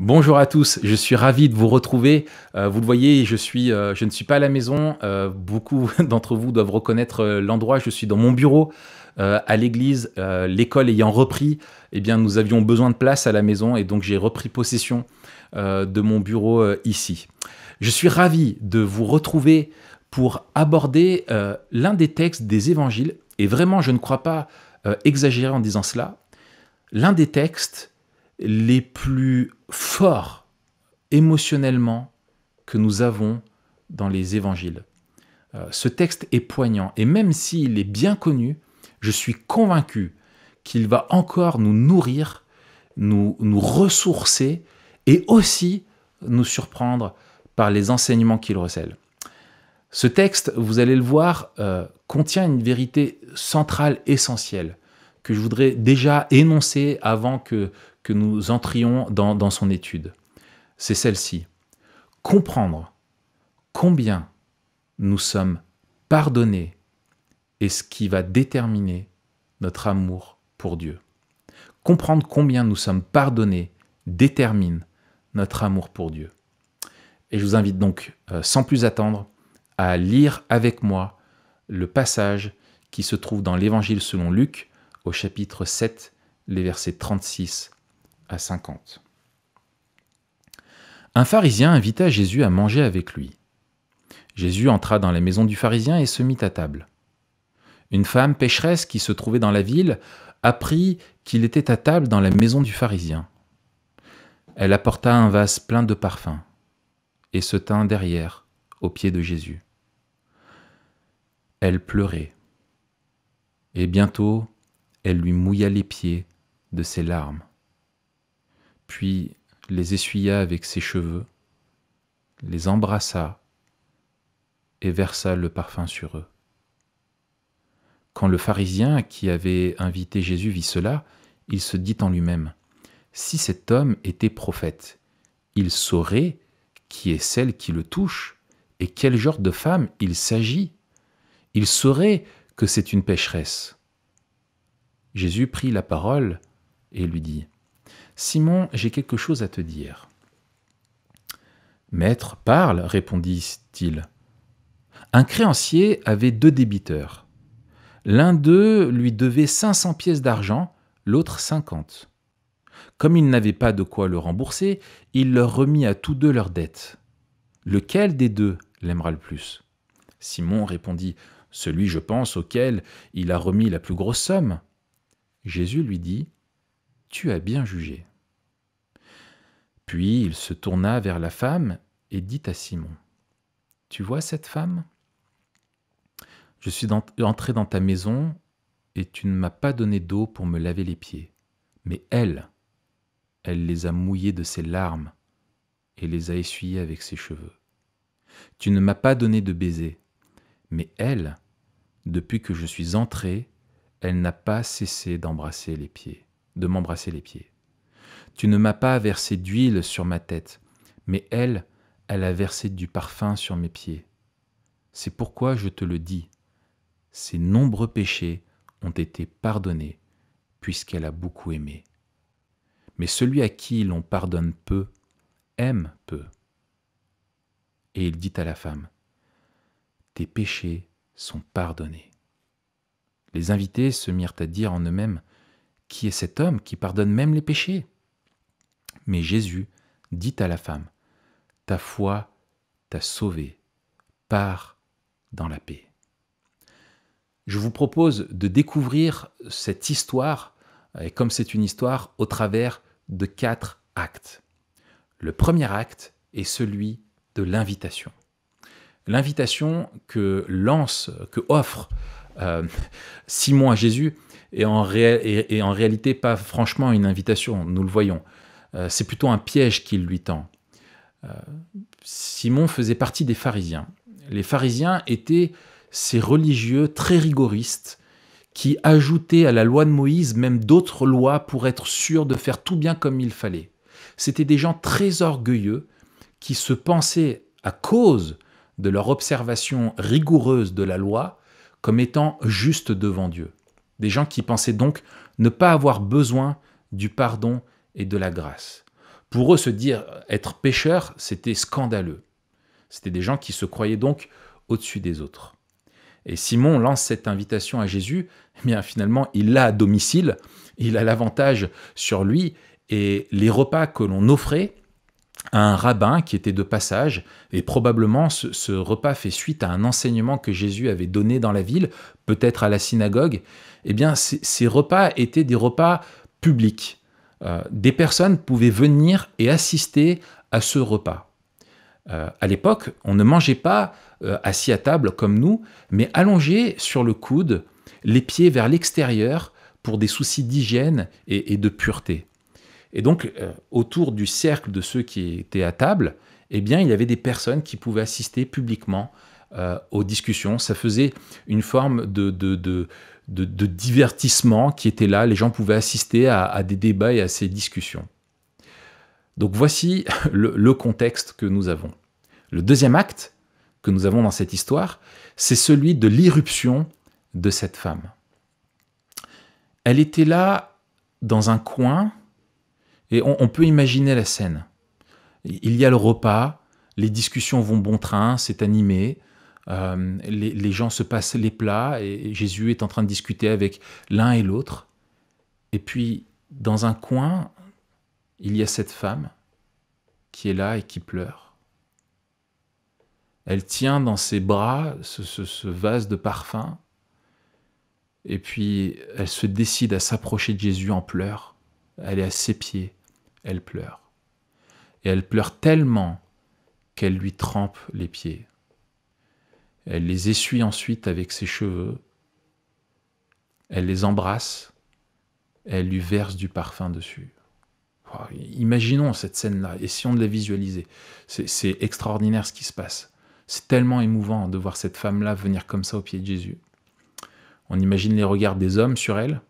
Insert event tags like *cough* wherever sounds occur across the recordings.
Bonjour à tous, je suis ravi de vous retrouver. Euh, vous le voyez, je, suis, euh, je ne suis pas à la maison. Euh, beaucoup *laughs* d'entre vous doivent reconnaître l'endroit. Je suis dans mon bureau à l'église. L'école ayant repris, eh bien, nous avions besoin de place à la maison et donc j'ai repris possession de mon bureau ici. Je suis ravi de vous retrouver pour aborder l'un des textes des évangiles. Et vraiment, je ne crois pas exagérer en disant cela. L'un des textes les plus forts émotionnellement que nous avons dans les évangiles. Euh, ce texte est poignant et même s'il est bien connu, je suis convaincu qu'il va encore nous nourrir, nous, nous ressourcer et aussi nous surprendre par les enseignements qu'il recèle. Ce texte, vous allez le voir, euh, contient une vérité centrale essentielle que je voudrais déjà énoncer avant que, que nous entrions dans, son étude. C'est celle-ci. Comprendre combien nous sommes pardonnés et ce qui va déterminer notre amour pour Dieu. Comprendre combien nous sommes pardonnés détermine notre amour pour Dieu. Et je vous invite donc, euh, sans plus attendre, à lire avec moi le passage qui se trouve dans l'Évangile selon Luc, au chapitre 7, les versets 36 50. Un pharisien invita Jésus à manger avec lui. Jésus entra dans la maison du pharisien et se mit à table. Une femme pécheresse qui se trouvait dans la ville apprit qu'il était à table dans la maison du pharisien. Elle apporta un vase plein de parfums et se tint derrière, aux pieds de Jésus. Elle pleurait, et bientôt elle lui mouilla les pieds de ses larmes puis les essuya avec ses cheveux, les embrassa et versa le parfum sur eux. Quand le pharisien qui avait invité Jésus vit cela, il se dit en lui-même, Si cet homme était prophète, il saurait qui est celle qui le touche et quel genre de femme il s'agit. Il saurait que c'est une pécheresse. Jésus prit la parole et lui dit, Simon, j'ai quelque chose à te dire. Maître, parle, répondit-il. Un créancier avait deux débiteurs. L'un d'eux lui devait 500 pièces d'argent, l'autre 50. Comme il n'avait pas de quoi le rembourser, il leur remit à tous deux leurs dettes. Lequel des deux l'aimera le plus Simon répondit Celui, je pense, auquel il a remis la plus grosse somme. Jésus lui dit tu as bien jugé. Puis il se tourna vers la femme et dit à Simon, Tu vois cette femme Je suis entré dans ta maison et tu ne m'as pas donné d'eau pour me laver les pieds, mais elle, elle les a mouillés de ses larmes et les a essuyés avec ses cheveux. Tu ne m'as pas donné de baiser, mais elle, depuis que je suis entré, elle n'a pas cessé d'embrasser les pieds de m'embrasser les pieds. Tu ne m'as pas versé d'huile sur ma tête, mais elle, elle a versé du parfum sur mes pieds. C'est pourquoi je te le dis, ses nombreux péchés ont été pardonnés, puisqu'elle a beaucoup aimé. Mais celui à qui l'on pardonne peu, aime peu. Et il dit à la femme, Tes péchés sont pardonnés. Les invités se mirent à dire en eux-mêmes, qui est cet homme qui pardonne même les péchés Mais Jésus dit à la femme, Ta foi t'a sauvée, pars dans la paix. Je vous propose de découvrir cette histoire, et comme c'est une histoire, au travers de quatre actes. Le premier acte est celui de l'invitation. L'invitation que lance, que offre euh, Simon à Jésus, et en, réalité pas franchement une invitation, nous le voyons. Euh, c'est plutôt un piège qu'il lui tend. Euh, Simon faisait partie des pharisiens. Les pharisiens étaient ces religieux très rigoristes qui ajoutaient à la loi de Moïse même d'autres lois pour être sûrs de faire tout bien comme il fallait. C'étaient des gens très orgueilleux qui se pensaient, à cause de leur observation rigoureuse de la loi, comme étant juste devant Dieu. Des gens qui pensaient donc ne pas avoir besoin du pardon et de la grâce. Pour eux, se dire être pécheur, c'était scandaleux. C'était des gens qui se croyaient donc au-dessus des autres. Et Simon lance cette invitation à Jésus, et eh bien finalement, il l'a à domicile, il a l'avantage sur lui, et les repas que l'on offrait, un rabbin qui était de passage, et probablement ce, repas fait suite à un enseignement que Jésus avait donné dans la ville, peut-être à la synagogue, eh bien ces repas étaient des repas publics. Euh, des personnes pouvaient venir et assister à ce repas. Euh, à l'époque, on ne mangeait pas euh, assis à table comme nous, mais allongé sur le coude, les pieds vers l'extérieur pour des soucis d'hygiène et de pureté. Et donc, euh, autour du cercle de ceux qui étaient à table, eh bien, il y avait des personnes qui pouvaient assister publiquement euh, aux discussions. Ça faisait une forme de, divertissement qui était là. Les gens pouvaient assister à, des débats et à ces discussions. Donc voici *laughs* le, le contexte que nous avons. Le deuxième acte que nous avons dans cette histoire, c'est celui de l'irruption de cette femme. Elle était là dans un coin, et on, peut imaginer la scène. Il y a le repas, les discussions vont bon train, c'est animé, euh, les, gens se passent les plats, et Jésus est en train de discuter avec l'un et l'autre. Et puis, dans un coin, il y a cette femme qui est là et qui pleure. Elle tient dans ses bras ce, ce vase de parfum, et puis elle se décide à s'approcher de Jésus en pleurs. Elle est à ses pieds elle pleure. Et elle pleure tellement qu'elle lui trempe les pieds. Elle les essuie ensuite avec ses cheveux. Elle les embrasse. Elle lui verse du parfum dessus. Imaginons cette scène-là, essayons de la visualiser. C'est extraordinaire ce qui se passe. C'est tellement émouvant de voir cette femme-là venir comme ça au pied de Jésus. On imagine les regards des hommes sur elle,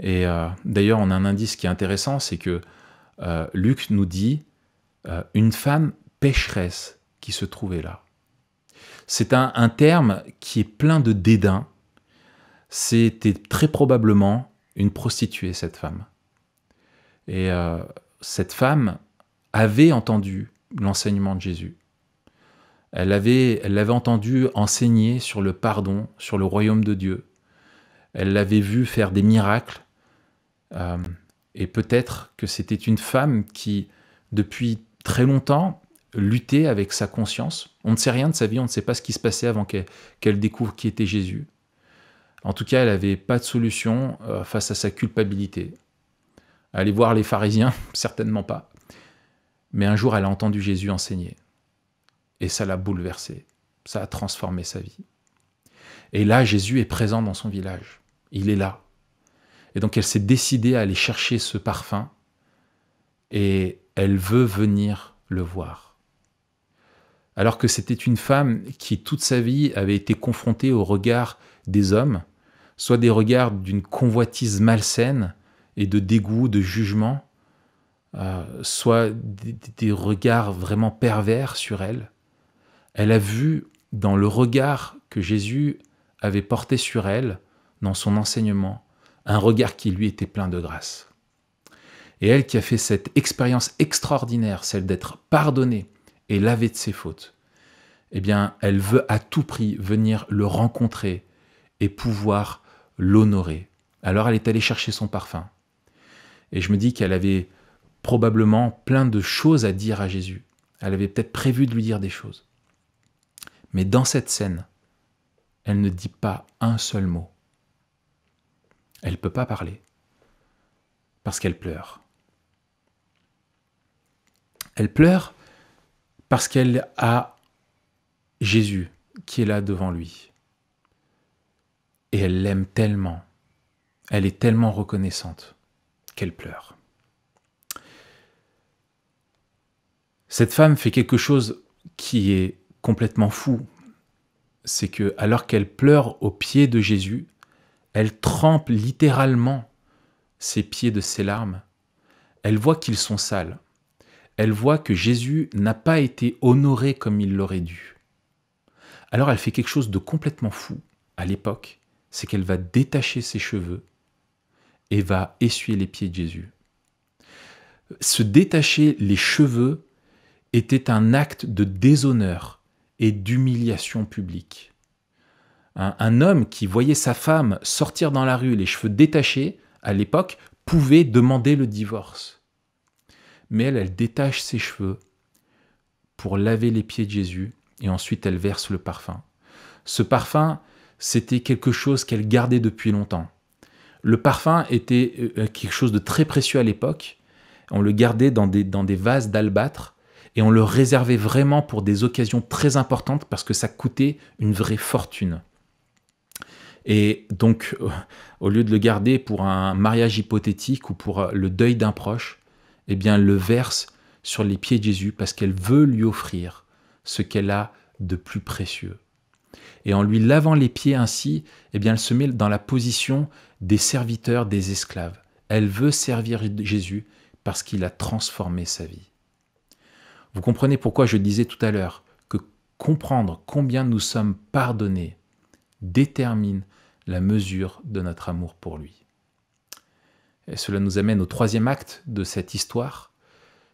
et euh, d'ailleurs, on a un indice qui est intéressant, c'est que euh, Luc nous dit euh, une femme pécheresse qui se trouvait là. C'est un, terme qui est plein de dédain. C'était très probablement une prostituée, cette femme. Et cette femme avait entendu l'enseignement de Jésus. Elle l'avait elle avait entendu enseigner sur le pardon, sur le royaume de Dieu. Elle l'avait vu faire des miracles euh, et peut-être que c'était une femme qui, depuis très longtemps, luttait avec sa conscience. On ne sait rien de sa vie, on ne sait pas ce qui se passait avant qu'elle découvre qui était Jésus. En tout cas, elle n'avait pas de solution euh, face à sa culpabilité. Aller voir les pharisiens, *laughs* certainement pas. Mais un jour, elle a entendu Jésus enseigner. Et ça l'a bouleversée. Ça a transformé sa vie. Et là, Jésus est présent dans son village. Il est là. Et donc elle s'est décidée à aller chercher ce parfum et elle veut venir le voir. Alors que c'était une femme qui toute sa vie avait été confrontée au regard des hommes, soit des regards d'une convoitise malsaine et de dégoût, de jugement, euh, soit des regards vraiment pervers sur elle. Elle a vu dans le regard que Jésus avait porté sur elle, dans son enseignement, un regard qui lui était plein de grâce. Et elle qui a fait cette expérience extraordinaire, celle d'être pardonnée et lavée de ses fautes, eh bien, elle veut à tout prix venir le rencontrer et pouvoir l'honorer. Alors elle est allée chercher son parfum. Et je me dis qu'elle avait probablement plein de choses à dire à Jésus. Elle avait peut-être prévu de lui dire des choses. Mais dans cette scène, elle ne dit pas un seul mot. Elle ne peut pas parler parce qu'elle pleure. Elle pleure parce qu'elle a Jésus qui est là devant lui. Et elle l'aime tellement, elle est tellement reconnaissante qu'elle pleure. Cette femme fait quelque chose qui est complètement fou. C'est que alors qu'elle pleure aux pieds de Jésus, elle trempe littéralement ses pieds de ses larmes. Elle voit qu'ils sont sales. Elle voit que Jésus n'a pas été honoré comme il l'aurait dû. Alors elle fait quelque chose de complètement fou à l'époque, c'est qu'elle va détacher ses cheveux et va essuyer les pieds de Jésus. Se détacher les cheveux était un acte de déshonneur et d'humiliation publique un, homme qui voyait sa femme sortir dans la rue les cheveux détachés, à l'époque, pouvait demander le divorce. Mais elle, elle détache ses cheveux pour laver les pieds de Jésus et ensuite elle verse le parfum. Ce parfum, c'était quelque chose qu'elle gardait depuis longtemps. Le parfum était euh, euh, quelque chose de très précieux à l'époque. On le gardait dans des vases d'albâtre et on le réservait vraiment pour des occasions très importantes parce que ça coûtait une vraie fortune. Et donc, euh, au lieu de le garder pour un mariage hypothétique ou pour euh, le deuil d'un proche, eh bien, elle le verse sur les pieds de Jésus parce qu'elle veut lui offrir ce qu'elle a de plus précieux. Et en lui lavant les pieds ainsi, eh bien, elle se met dans la position des serviteurs, des esclaves. Elle veut servir Jésus parce qu'il a transformé sa vie. Vous comprenez pourquoi je disais tout à l'heure que comprendre combien nous sommes pardonnés détermine la mesure de notre amour pour lui. Et cela nous amène au troisième acte de cette histoire.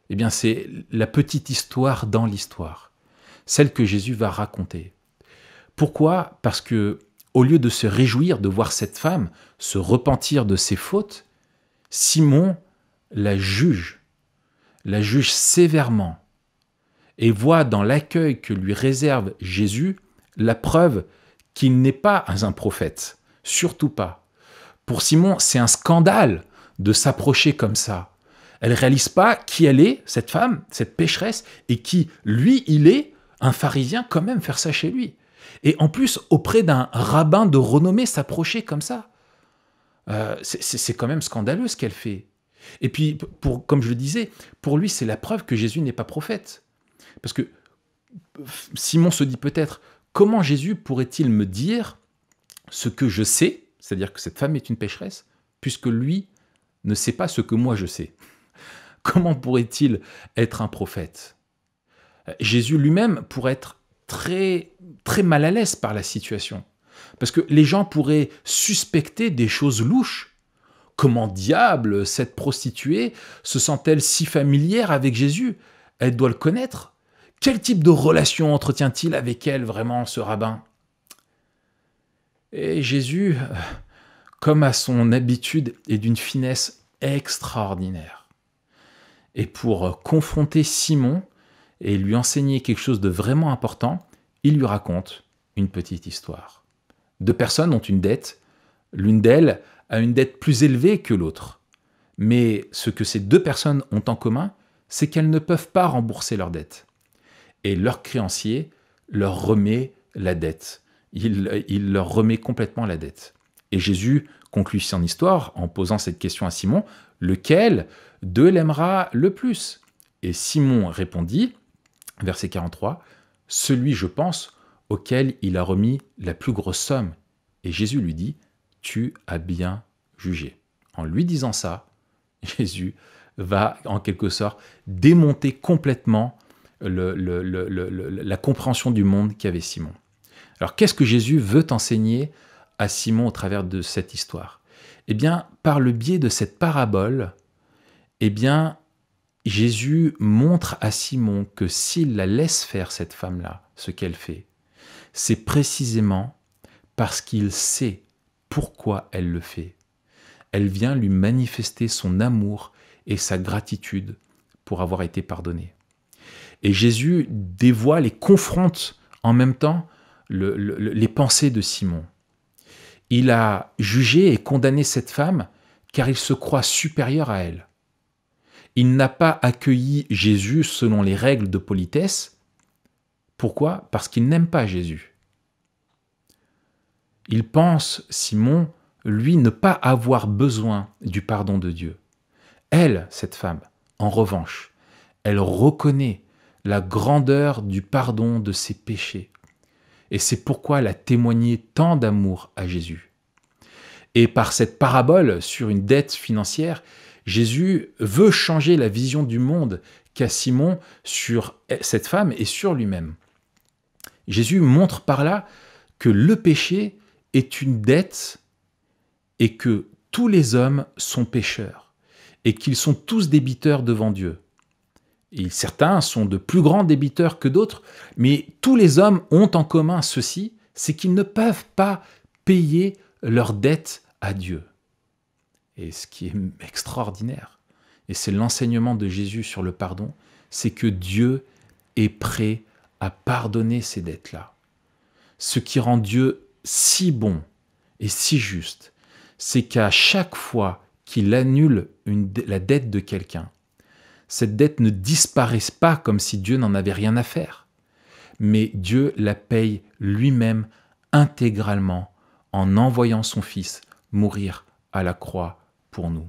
Eh bien, c'est la petite histoire dans l'histoire, celle que Jésus va raconter. Pourquoi Parce que au lieu de se réjouir de voir cette femme se repentir de ses fautes, Simon la juge, la juge sévèrement, et voit dans l'accueil que lui réserve Jésus la preuve qu'il n'est pas un prophète, surtout pas. Pour Simon, c'est un scandale de s'approcher comme ça. Elle réalise pas qui elle est, cette femme, cette pécheresse, et qui, lui, il est, un pharisien quand même, faire ça chez lui. Et en plus, auprès d'un rabbin de renommée, s'approcher comme ça. Euh, c'est quand même scandaleux ce qu'elle fait. Et puis, comme je le disais, pour lui, c'est la preuve que Jésus n'est pas prophète. Parce que Simon se dit peut-être, comment Jésus pourrait-il me dire ce que je sais, c'est-à-dire que cette femme est une pécheresse, puisque lui ne sait pas ce que moi je sais *laughs* Comment pourrait-il être un prophète euh, Jésus lui-même pourrait être très, très mal à l'aise par la situation, parce que les gens pourraient suspecter des choses louches. Comment diable cette prostituée se sent-elle si familière avec Jésus Elle doit le connaître. Quel type de relation entretient-il avec elle vraiment, ce rabbin Et Jésus, euh, comme à son habitude, est d'une finesse extraordinaire. Et pour euh, confronter Simon et lui enseigner quelque chose de vraiment important, il lui raconte une petite histoire. Deux personnes ont une dette, l'une d'elles a une dette plus élevée que l'autre. Mais ce que ces deux personnes ont en commun, c'est qu'elles ne peuvent pas rembourser leur dette et leur créancier leur remet la dette. Il, leur remet complètement la dette. Et Jésus conclut son histoire en posant cette question à Simon, lequel de l'aimera le plus Et Simon répondit, verset 43, celui, je pense, auquel il a remis la plus grosse somme. Et Jésus lui dit, tu as bien jugé. En lui disant ça, *laughs* Jésus va en quelque sorte démonter complètement la compréhension du monde qu'avait Simon. Alors qu'est-ce que Jésus veut enseigner à Simon au travers de cette histoire Eh bien, par le biais de cette parabole, eh bien, Jésus montre à Simon que s'il la laisse faire cette femme-là, ce qu'elle fait, c'est précisément parce qu'il sait pourquoi elle le fait. Elle vient lui manifester son amour et sa gratitude pour avoir été pardonnée. Et Jésus dévoile et confronte en même temps les pensées de Simon. Il a jugé et condamné cette femme car il se croit supérieur à elle. Il n'a pas accueilli Jésus selon les règles de politesse. Pourquoi Parce qu'il n'aime pas Jésus. Il pense, Simon, lui, ne pas avoir besoin du pardon de Dieu. Elle, cette femme, en revanche, elle reconnaît la grandeur du pardon de ses péchés. Et c'est pourquoi elle a témoigné tant d'amour à Jésus. Et par cette parabole sur une dette financière, Jésus veut changer la vision du monde qu'a Simon sur cette femme et sur lui-même. Jésus montre par là que le péché est une dette et que tous les hommes sont pécheurs et qu'ils sont tous débiteurs devant Dieu. Et certains sont de plus grands débiteurs que d'autres, mais tous les hommes ont en commun ceci, c'est qu'ils ne peuvent pas payer leurs dettes à Dieu. Et ce qui est extraordinaire, et c'est l'enseignement de Jésus sur le pardon, c'est que Dieu est prêt à pardonner ces dettes-là. Ce qui rend Dieu si bon et si juste, c'est qu'à chaque fois qu'il annule la dette de quelqu'un, cette dette ne disparaisse pas comme si Dieu n'en avait rien à faire, mais Dieu la paye lui-même intégralement en envoyant son Fils mourir à la croix pour nous.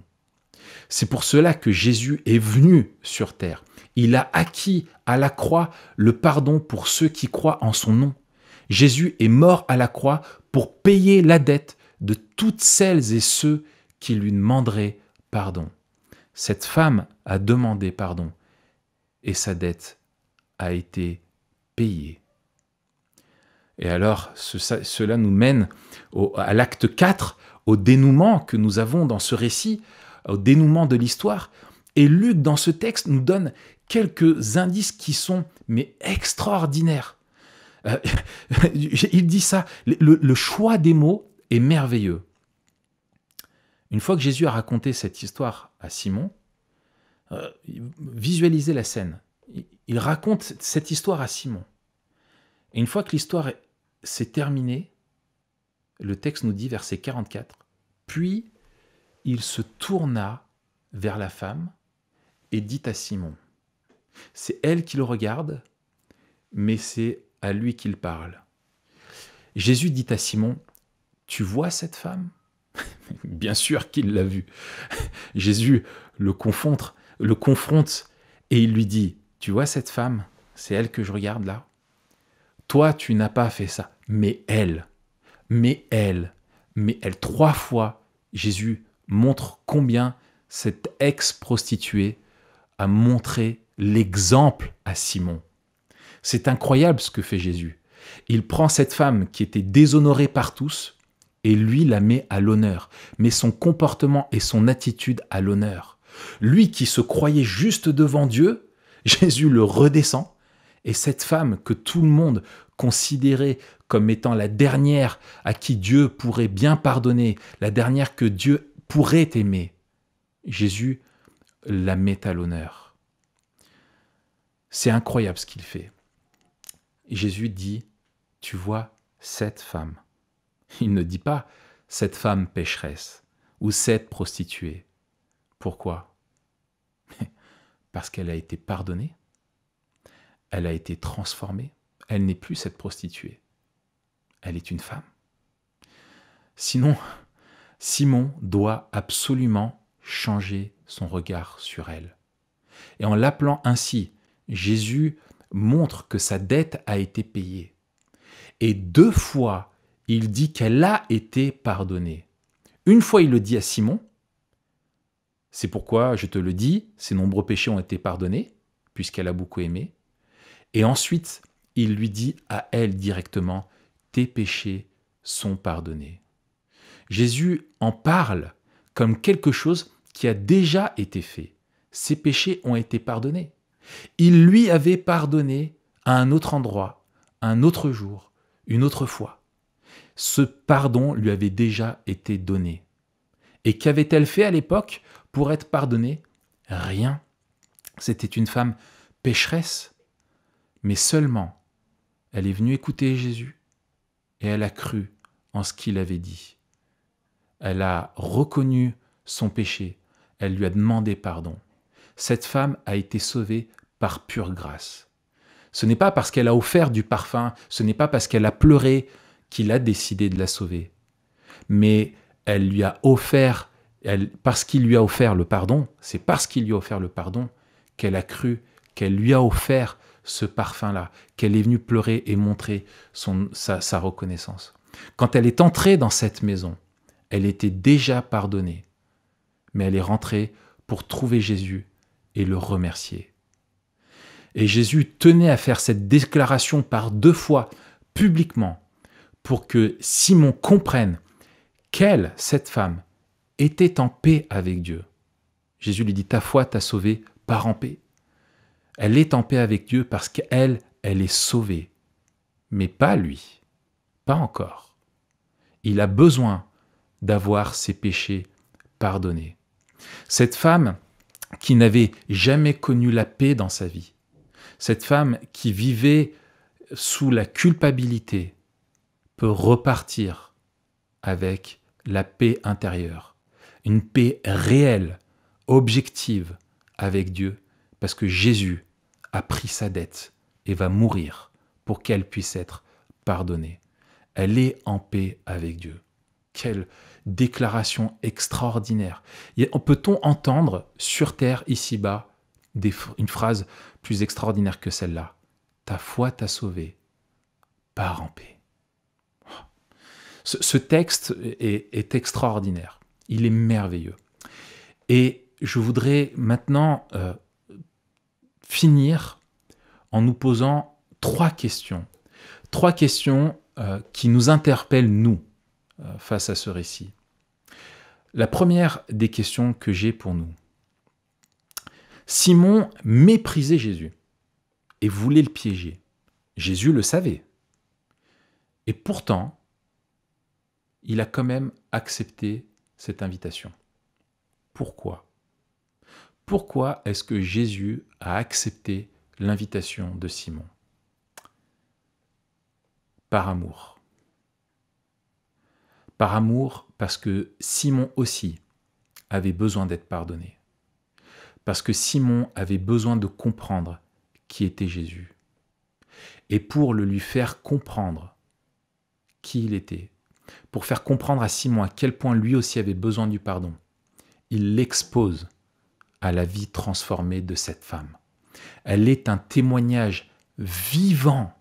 C'est pour cela que Jésus est venu sur terre. Il a acquis à la croix le pardon pour ceux qui croient en son nom. Jésus est mort à la croix pour payer la dette de toutes celles et ceux qui lui demanderaient pardon. Cette femme a demandé pardon et sa dette a été payée. Et alors, cela nous mène à l'acte 4, au dénouement que nous avons dans ce récit, au dénouement de l'histoire. Et Luc, dans ce texte, nous donne quelques indices qui sont, mais extraordinaires. Euh, *laughs* il dit ça, le choix des mots est merveilleux. Une fois que Jésus a raconté cette histoire à Simon, euh, visualisez la scène. Il, raconte cette histoire à Simon. Et une fois que l'histoire s'est terminée, le texte nous dit, verset 44, Puis il se tourna vers la femme et dit à Simon, C'est elle qui le regarde, mais c'est à lui qu'il parle. Jésus dit à Simon, Tu vois cette femme *laughs* Bien sûr qu'il l'a vu. *laughs* Jésus le confronte, le confronte et il lui dit Tu vois cette femme C'est elle que je regarde là Toi, tu n'as pas fait ça, mais elle, mais elle, mais elle. Trois fois, Jésus montre combien cette ex-prostituée a montré l'exemple à Simon. C'est incroyable ce que fait Jésus. Il prend cette femme qui était déshonorée par tous, et lui la met à l'honneur, met son comportement et son attitude à l'honneur. Lui qui se croyait juste devant Dieu, *laughs* Jésus le redescend, et cette femme que tout le monde considérait comme étant la dernière à qui Dieu pourrait bien pardonner, la dernière que Dieu pourrait aimer, Jésus la met à l'honneur. C'est incroyable ce qu'il fait. Jésus dit, tu vois cette femme il ne dit pas cette femme pécheresse ou cette prostituée. Pourquoi Parce qu'elle a été pardonnée, elle a été transformée, elle n'est plus cette prostituée. Elle est une femme. Sinon, Simon doit absolument changer son regard sur elle. Et en l'appelant ainsi, Jésus montre que sa dette a été payée. Et deux fois, il dit qu'elle a été pardonnée. Une fois, il le dit à Simon. C'est pourquoi je te le dis, ses nombreux péchés ont été pardonnés, puisqu'elle a beaucoup aimé. Et ensuite, il lui dit à elle directement, tes péchés sont pardonnés. Jésus en parle comme quelque chose qui a déjà été fait. Ses péchés ont été pardonnés. Il lui avait pardonné à un autre endroit, un autre jour, une autre fois ce pardon lui avait déjà été donné. Et qu'avait-elle fait à l'époque pour être pardonnée Rien. C'était une femme pécheresse, mais seulement elle est venue écouter Jésus et elle a cru en ce qu'il avait dit. Elle a reconnu son péché, elle lui a demandé pardon. Cette femme a été sauvée par pure grâce. Ce n'est pas parce qu'elle a offert du parfum, ce n'est pas parce qu'elle a pleuré, qu'il a décidé de la sauver. Mais elle lui a offert, elle, parce qu'il lui a offert le pardon, c'est parce qu'il lui a offert le pardon qu'elle a cru, qu'elle lui a offert ce parfum-là, qu'elle est venue pleurer et montrer son, sa, sa reconnaissance. Quand elle est entrée dans cette maison, elle était déjà pardonnée, mais elle est rentrée pour trouver Jésus et le remercier. Et Jésus tenait à faire cette déclaration par deux fois, publiquement, pour que Simon comprenne qu'elle, cette femme, était en paix avec Dieu. Jésus lui dit, ta foi t'a sauvée pars en paix. Elle est en paix avec Dieu parce qu'elle, elle est sauvée. Mais pas lui, pas encore. Il a besoin d'avoir ses péchés pardonnés. Cette femme qui n'avait jamais connu la paix dans sa vie, cette femme qui vivait sous la culpabilité, repartir avec la paix intérieure, une paix réelle, objective avec Dieu, parce que Jésus a pris sa dette et va mourir pour qu'elle puisse être pardonnée. Elle est en paix avec Dieu. Quelle déclaration extraordinaire. Peut-on entendre sur Terre, ici-bas, une phrase plus extraordinaire que celle-là Ta foi t'a sauvé, pars en paix ce, texte est, extraordinaire. Il est merveilleux. Et je voudrais maintenant euh, finir en nous posant trois questions. Trois questions euh, qui nous interpellent, nous, euh, face à ce récit. La première des questions que j'ai pour nous. Simon méprisait Jésus et voulait le piéger. Jésus le savait. Et pourtant, il a quand même accepté cette invitation. Pourquoi Pourquoi est-ce que Jésus a accepté l'invitation de Simon Par amour. Par amour parce que Simon aussi avait besoin d'être pardonné. Parce que Simon avait besoin de comprendre qui était Jésus. Et pour le lui faire comprendre qui il était, pour faire comprendre à Simon à quel point lui aussi avait besoin du pardon. Il l'expose à la vie transformée de cette femme. Elle est un témoignage vivant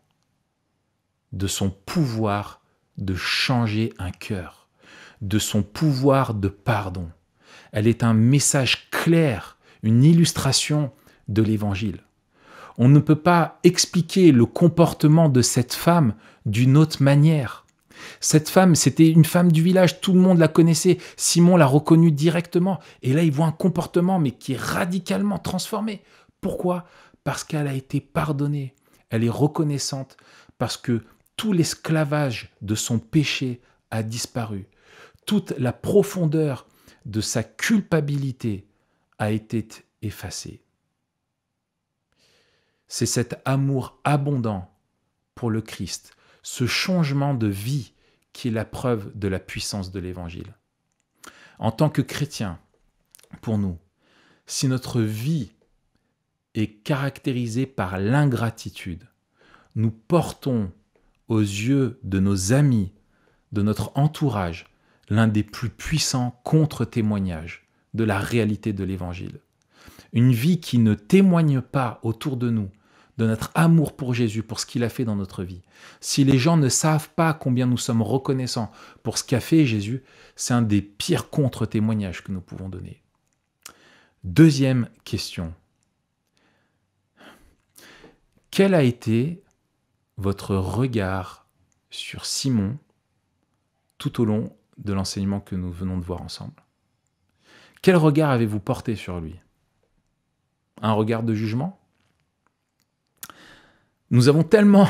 de son pouvoir de changer un cœur, de son pouvoir de pardon. Elle est un message clair, une illustration de l'Évangile. On ne peut pas expliquer le comportement de cette femme d'une autre manière. Cette femme, c'était une femme du village, tout le monde la connaissait. Simon l'a reconnue directement. Et là, il voit un comportement, mais qui est radicalement transformé. Pourquoi Parce qu'elle a été pardonnée. Elle est reconnaissante. Parce que tout l'esclavage de son péché a disparu. Toute la profondeur de sa culpabilité a été effacée. C'est cet amour abondant pour le Christ ce changement de vie qui est la preuve de la puissance de l'Évangile. En tant que chrétiens, pour nous, si notre vie est caractérisée par l'ingratitude, nous portons aux yeux de nos amis, de notre entourage, l'un des plus puissants contre-témoignages de la réalité de l'Évangile. Une vie qui ne témoigne pas autour de nous de notre amour pour Jésus, pour ce qu'il a fait dans notre vie. Si les gens ne savent pas combien nous sommes reconnaissants pour ce qu'a fait Jésus, c'est un des pires contre-témoignages que nous pouvons donner. Deuxième question. Quel a été votre regard sur Simon tout au long de l'enseignement que nous venons de voir ensemble Quel regard avez-vous porté sur lui Un regard de jugement nous avons tellement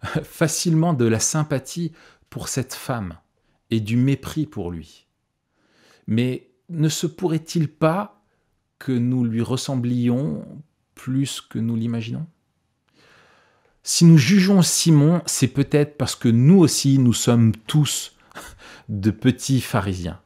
*laughs* facilement de la sympathie pour cette femme et du mépris pour lui. Mais ne se pourrait-il pas que nous lui ressemblions plus que nous l'imaginons Si nous jugeons Simon, c'est peut-être parce que nous aussi, nous sommes tous *laughs* de petits pharisiens.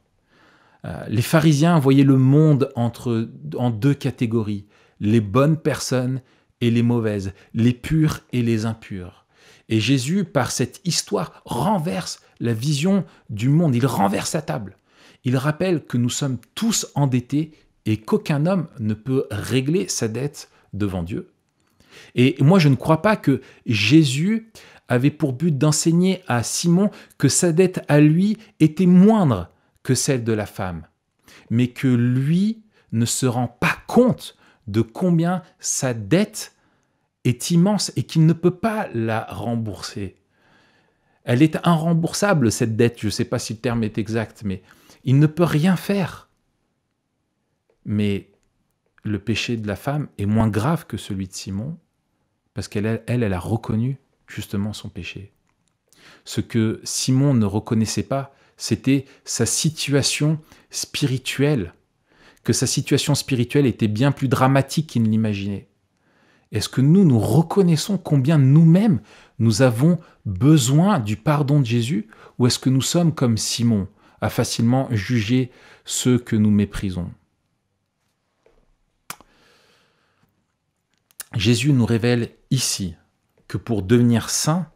Euh, les pharisiens voyaient le monde entre, en deux catégories, les bonnes personnes les mauvaises, les pures et les impures. Et Jésus, par cette histoire, renverse la vision du monde, il renverse la table. Il rappelle que nous sommes tous endettés et qu'aucun homme ne peut régler sa dette devant Dieu. Et moi, je ne crois pas que Jésus avait pour but d'enseigner à Simon que sa dette à lui était moindre que celle de la femme, mais que lui ne se rend pas compte de combien sa dette est immense et qu'il ne peut pas la rembourser. Elle est irremboursable, cette dette, je ne sais pas si le terme est exact, mais il ne peut rien faire. Mais le péché de la femme est moins grave que celui de Simon, parce qu'elle, elle, elle a reconnu justement son péché. Ce que Simon ne reconnaissait pas, c'était sa situation spirituelle que sa situation spirituelle était bien plus dramatique qu'il ne l'imaginait Est-ce que nous, nous reconnaissons combien nous-mêmes, nous avons besoin du pardon de Jésus Ou est-ce que nous sommes comme Simon, à facilement juger ceux que nous méprisons Jésus nous révèle ici que pour devenir saint,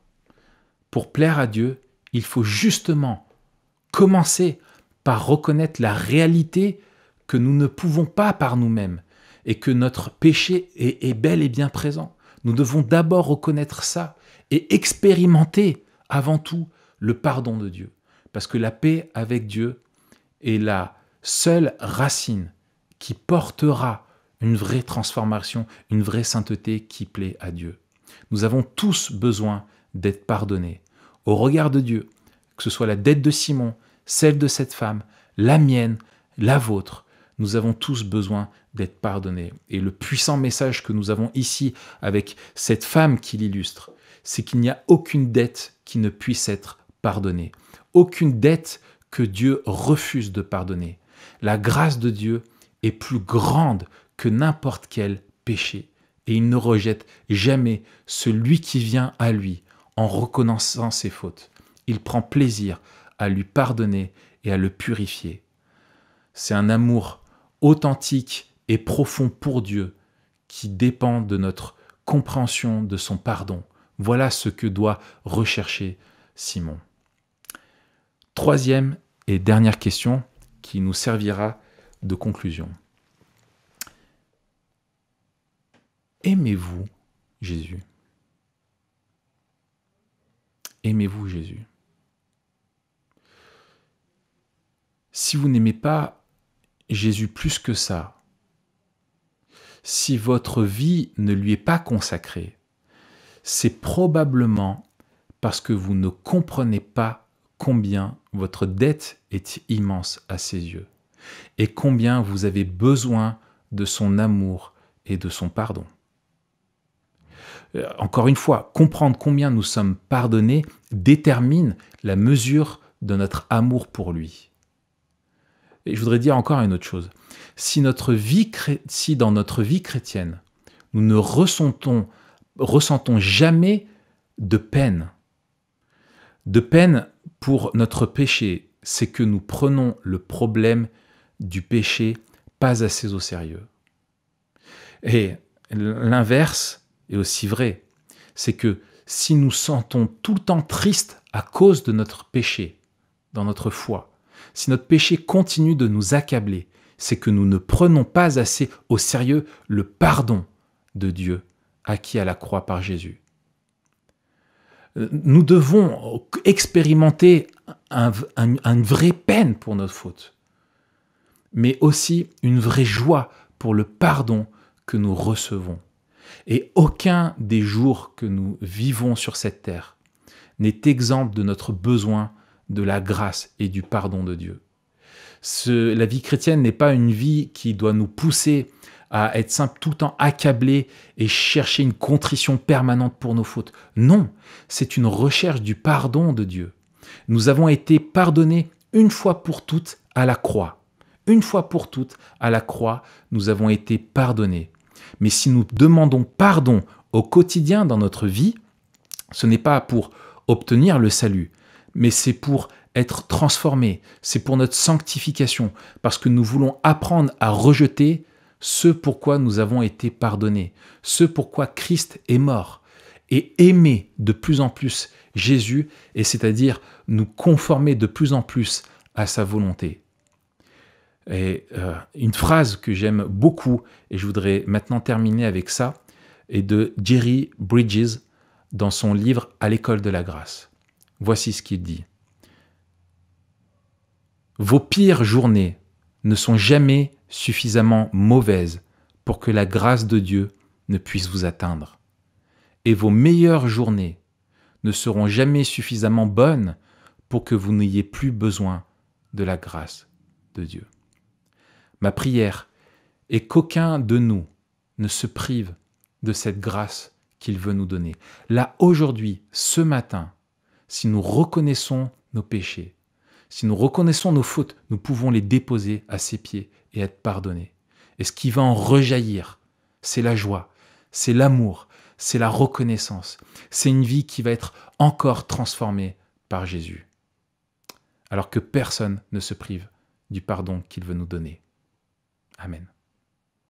pour plaire à Dieu, il faut justement commencer par reconnaître la réalité que nous ne pouvons pas par nous-mêmes et que notre péché est, bel et bien présent. Nous devons d'abord reconnaître ça et expérimenter avant tout le pardon de Dieu. Parce que la paix avec Dieu est la seule racine qui portera une vraie transformation, une vraie sainteté qui plaît à Dieu. Nous avons tous besoin d'être pardonnés. Au regard de Dieu, que ce soit la dette de Simon, celle de cette femme, la mienne, la vôtre, nous avons tous besoin d'être pardonnés. Et le puissant message que nous avons ici avec cette femme qui l'illustre, c'est qu'il n'y a aucune dette qui ne puisse être pardonnée. Aucune dette que Dieu refuse de pardonner. La grâce de Dieu est plus grande que n'importe quel péché. Et il ne rejette jamais celui qui vient à lui en reconnaissant ses fautes. Il prend plaisir à lui pardonner et à le purifier. C'est un amour authentique et profond pour Dieu qui dépend de notre compréhension de son pardon. Voilà ce que doit rechercher Simon. Troisième et dernière question qui nous servira de conclusion. Aimez-vous Jésus Aimez-vous Jésus Si vous n'aimez pas Jésus plus que ça. Si votre vie ne lui est pas consacrée, c'est probablement parce que vous ne comprenez pas combien votre dette est immense à ses yeux et combien vous avez besoin de son amour et de son pardon. Euh, encore une fois, comprendre combien nous sommes pardonnés détermine la mesure de notre amour pour lui. Et je voudrais dire encore une autre chose. Si, dans notre vie chrétienne, nous ne ressentons, ressentons jamais de peine, de peine pour notre péché, c'est que nous prenons le problème du péché pas assez au sérieux. Et l'inverse est aussi vrai, c'est que si nous sentons tout le temps triste à cause de notre péché dans notre foi, si notre péché continue de nous accabler, c'est que nous ne prenons pas assez au sérieux le pardon de Dieu acquis à la croix par Jésus. Euh, nous devons expérimenter une vraie peine pour notre faute, mais aussi une vraie joie pour le pardon que nous recevons. Et aucun des jours que nous vivons sur cette terre n'est exemple de notre besoin de la grâce et du pardon de Dieu. la vie chrétienne n'est pas une vie qui doit nous pousser à être simple, tout le temps accablé et chercher une contrition permanente pour nos fautes. Non, c'est une recherche du pardon de Dieu. Nous avons été pardonnés une fois pour toutes à la croix. Une fois pour toutes à la croix, nous avons été pardonnés. Mais si nous demandons pardon au quotidien dans notre vie, ce n'est pas pour obtenir le salut, mais c'est pour être transformé, c'est pour notre sanctification, parce que nous voulons apprendre à rejeter ce pourquoi nous avons été pardonnés, ce pourquoi Christ est mort, et aimer de plus en plus Jésus, et c'est-à-dire nous conformer de plus en plus à sa volonté. Et euh, une phrase que j'aime beaucoup, et je voudrais maintenant terminer avec ça, est de Jerry Bridges dans son livre À l'école de la grâce. Voici ce qu'il dit. Vos pires journées ne sont jamais suffisamment mauvaises pour que la grâce de Dieu ne puisse vous atteindre. Et vos meilleures journées ne seront jamais suffisamment bonnes pour que vous n'ayez plus besoin de la grâce de Dieu. Ma prière est qu'aucun de nous ne se prive de cette grâce qu'il veut nous donner. Là, aujourd'hui, ce matin, si nous reconnaissons nos péchés, si nous reconnaissons nos fautes, nous pouvons les déposer à ses pieds et être pardonnés. Et ce qui va en rejaillir, c'est la joie, c'est l'amour, c'est la reconnaissance, c'est une vie qui va être encore transformée par Jésus. Alors que personne ne se prive du pardon qu'il veut nous donner. Amen.